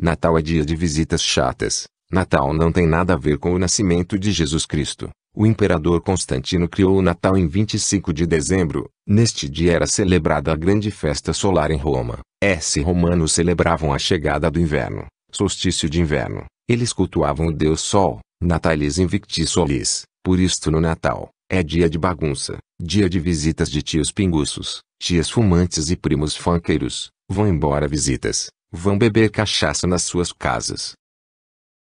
Natal é dia de visitas chatas. Natal não tem nada a ver com o nascimento de Jesus Cristo. O imperador Constantino criou o Natal em 25 de dezembro. Neste dia era celebrada a grande festa solar em Roma. Esses romanos celebravam a chegada do inverno, solstício de inverno. Eles cultuavam o deus Sol, Natalis Invicti Solis. Por isto no Natal, é dia de bagunça, dia de visitas de tios pinguços, tias fumantes e primos funkeiros. Vão embora visitas vão beber cachaça nas suas casas.